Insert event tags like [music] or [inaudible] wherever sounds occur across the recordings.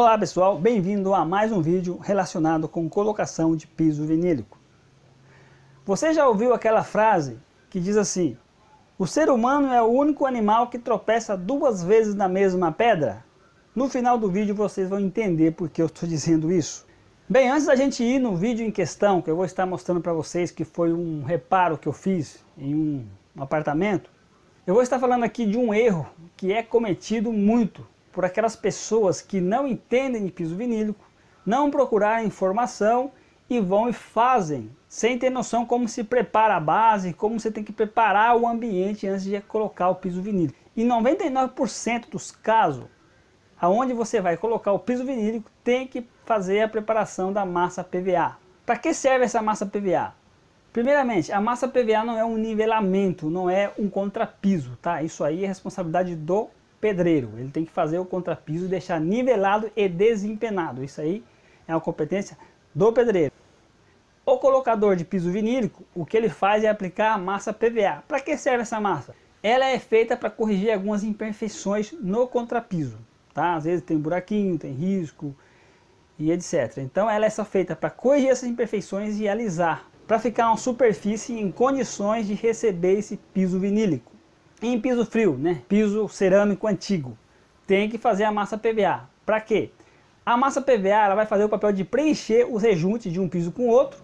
Olá pessoal, bem-vindo a mais um vídeo relacionado com colocação de piso vinílico. Você já ouviu aquela frase que diz assim, o ser humano é o único animal que tropeça duas vezes na mesma pedra? No final do vídeo vocês vão entender por que eu estou [laughs] dizendo isso. Bem, antes da gente ir no vídeo em questão, que eu vou estar mostrando para vocês que foi um reparo que eu fiz em um apartamento, eu vou estar falando aqui de um erro que é cometido muito por aquelas pessoas que não entendem de piso vinílico, não procuraram informação e vão e fazem, sem ter noção como se prepara a base, como você tem que preparar o ambiente antes de colocar o piso vinílico. E 99% dos casos, aonde você vai colocar o piso vinílico, tem que fazer a preparação da massa PVA. Para que serve essa massa PVA? Primeiramente, a massa PVA não é um nivelamento, não é um contrapiso, tá? Isso aí é responsabilidade do pedreiro. Ele tem que fazer o contrapiso, deixar nivelado e desempenado. Isso aí é uma competência do pedreiro. O colocador de piso vinílico, o que ele faz é aplicar a massa PVA. Para que serve essa massa? Ela é feita para corrigir algumas imperfeições no contrapiso. Tá? Às vezes tem buraquinho, tem risco e etc. Então ela é só feita para corrigir essas imperfeições e alisar, para ficar uma superfície em condições de receber esse piso vinílico em piso frio, né? piso cerâmico antigo, tem que fazer a massa PVA. Para quê? A massa PVA ela vai fazer o papel de preencher os rejuntes de um piso com o outro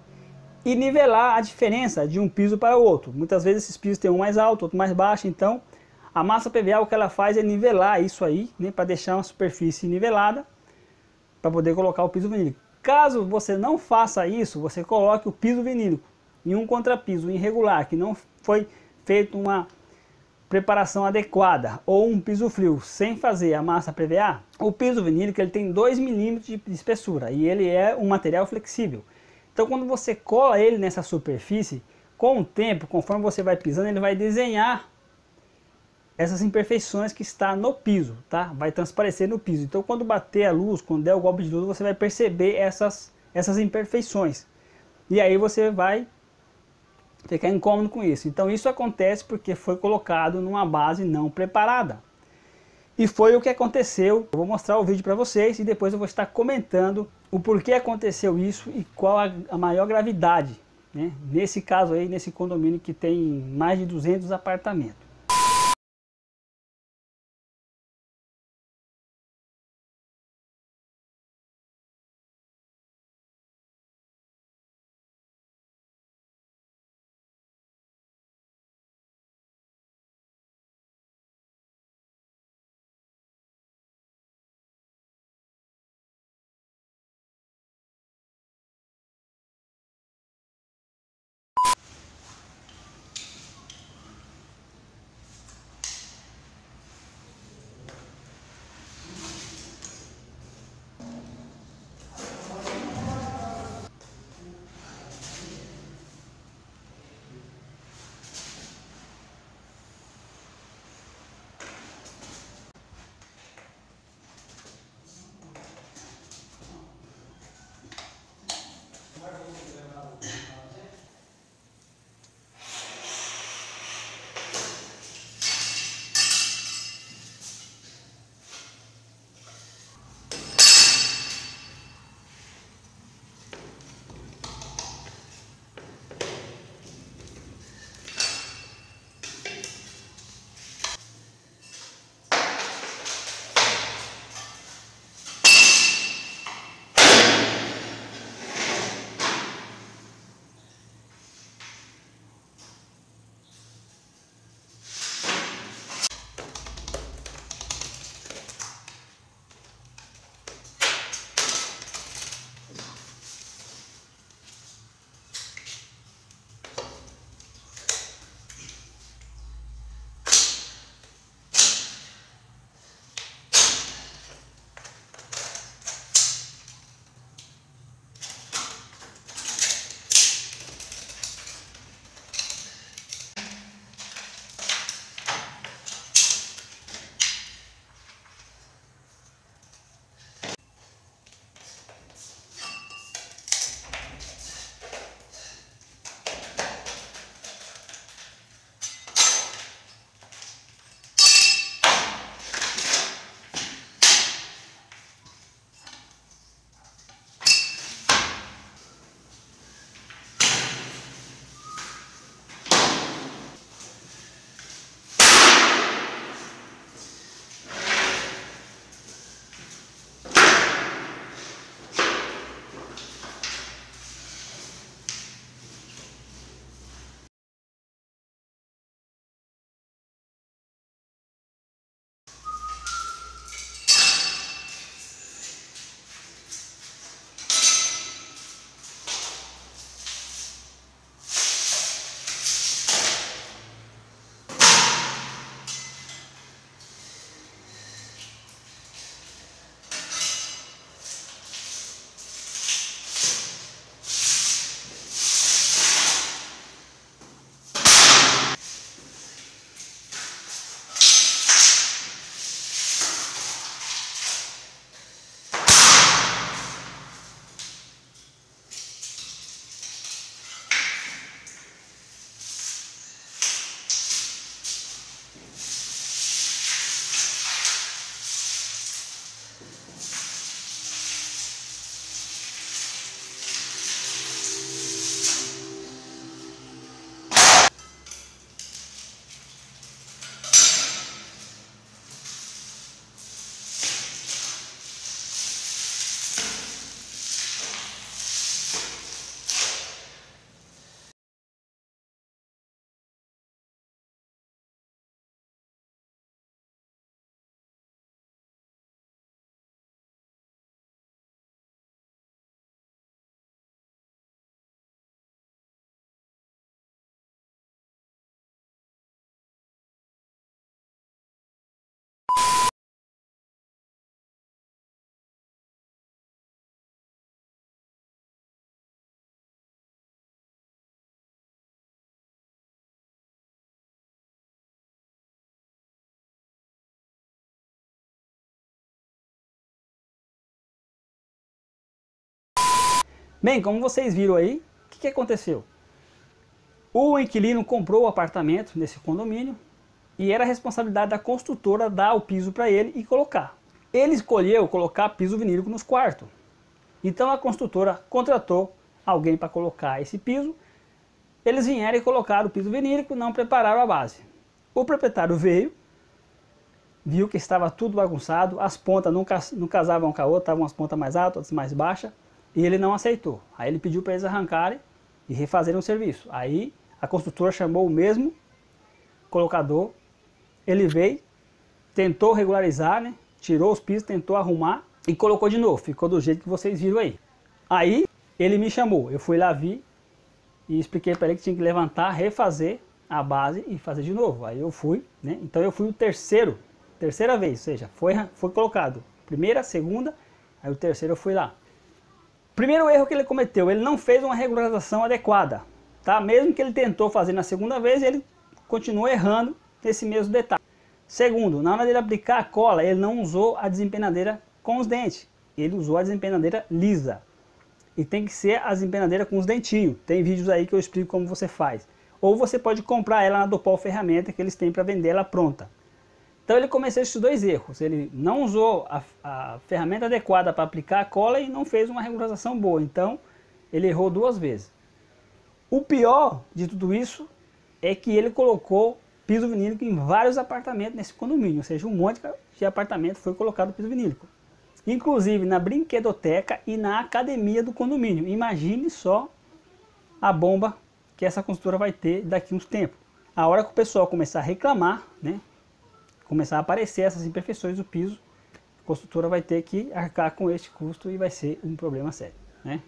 e nivelar a diferença de um piso para o outro. Muitas vezes esses pisos têm um mais alto, outro mais baixo, então a massa PVA o que ela faz é nivelar isso aí, né, para deixar uma superfície nivelada para poder colocar o piso vinílico. Caso você não faça isso, você coloque o piso vinílico em um contrapiso irregular que não foi feito uma preparação adequada ou um piso frio sem fazer a massa PVA, o piso vinílico ele tem 2 milímetros de espessura e ele é um material flexível. Então quando você cola ele nessa superfície, com o tempo, conforme você vai pisando, ele vai desenhar essas imperfeições que está no piso, tá? Vai transparecer no piso. Então quando bater a luz, quando der o golpe de luz, você vai perceber essas, essas imperfeições. E aí você vai ficar incômodo com isso. Então isso acontece porque foi colocado numa base não preparada. E foi o que aconteceu. Eu vou mostrar o vídeo para vocês e depois eu vou estar comentando o porquê aconteceu isso e qual a, a maior gravidade. Né? Nesse caso aí, nesse condomínio que tem mais de 200 apartamentos. Bem, como vocês viram aí, o que, que aconteceu? O inquilino comprou o apartamento nesse condomínio e era responsabilidade da construtora dar o piso para ele e colocar. Ele escolheu colocar piso vinílico nos quartos. Então a construtora contratou alguém para colocar esse piso. Eles vieram e colocaram o piso vinílico, não prepararam a base. O proprietário veio, viu que estava tudo bagunçado, as pontas não, casavam com a outra, estavam as pontas mais altas, outras mais baixas. E ele não aceitou. Aí ele pediu para eles arrancarem e refazerem o serviço. Aí a construtora chamou o mesmo colocador, ele veio, tentou regularizar, né? tirou os pisos, tentou arrumar e colocou de novo. Ficou do jeito que vocês viram aí. Aí ele me chamou, eu fui lá vi e expliquei para ele que tinha que levantar, refazer a base e fazer de novo. Aí eu fui, né? Então eu fui o terceiro, terceira vez, ou seja, foi, foi colocado primeira, segunda, aí o terceiro eu fui lá. Primeiro erro que ele cometeu, ele não fez uma regularização adequada, tá? Mesmo que ele tentou fazer na segunda vez, ele continua errando nesse mesmo detalhe. Segundo, na hora dele aplicar a cola, ele não usou a desempenadeira com os dentes, ele usou a desempenadeira lisa. E tem que ser a desempenadeira com os dentinhos. Tem vídeos aí que eu explico como você faz. Ou você pode comprar ela na Dopal Ferramenta que eles têm para vender ela pronta. Então ele cometeu esses dois erros. Ele não usou a, a ferramenta adequada para aplicar a cola e não fez uma regularização boa. Então ele errou duas vezes. O pior de tudo isso é que ele colocou piso vinílico em vários apartamentos nesse condomínio, ou seja, um monte de apartamento foi colocado piso vinílico. Inclusive na brinquedoteca e na academia do condomínio. Imagine só a bomba que essa construtora vai ter daqui uns tempos. A hora que o pessoal começar a reclamar, né, começar a aparecer essas imperfeições do piso, a construtora vai ter que arcar com este custo e vai ser um problema sério. Né?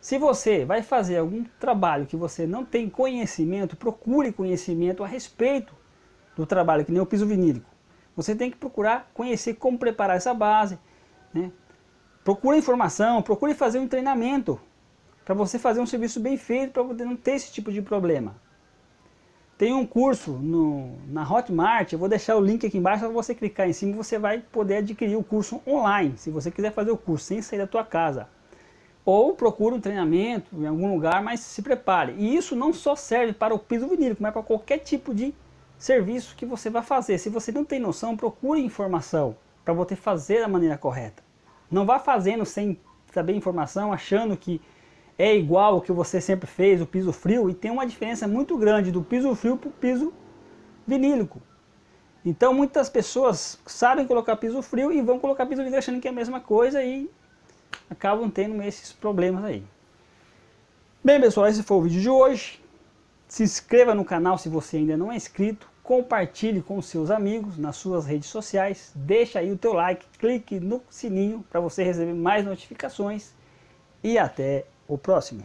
Se você vai fazer algum trabalho que você não tem conhecimento, procure conhecimento a respeito do trabalho, que nem o piso vinílico. Você tem que procurar conhecer como preparar essa base. Né? Procure informação, procure fazer um treinamento para você fazer um serviço bem feito, para poder não ter esse tipo de problema. Tem um curso no, na Hotmart, eu vou deixar o link aqui embaixo, para você clicar em cima você vai poder adquirir o curso online, se você quiser fazer o curso sem sair da tua casa. Ou procura um treinamento em algum lugar, mas se prepare. E isso não só serve para o piso vinílico, mas para qualquer tipo de serviço que você vai fazer. Se você não tem noção, procure informação para você fazer da maneira correta. Não vá fazendo sem saber informação, achando que é igual ao que você sempre fez, o piso frio, e tem uma diferença muito grande do piso frio para o piso vinílico. Então muitas pessoas sabem colocar piso frio e vão colocar piso vinílico achando que é a mesma coisa e acabam tendo esses problemas aí. Bem pessoal, esse foi o vídeo de hoje. Se inscreva no canal se você ainda não é inscrito, compartilhe com seus amigos nas suas redes sociais, deixa aí o teu like, clique no sininho para você receber mais notificações e até o próximo.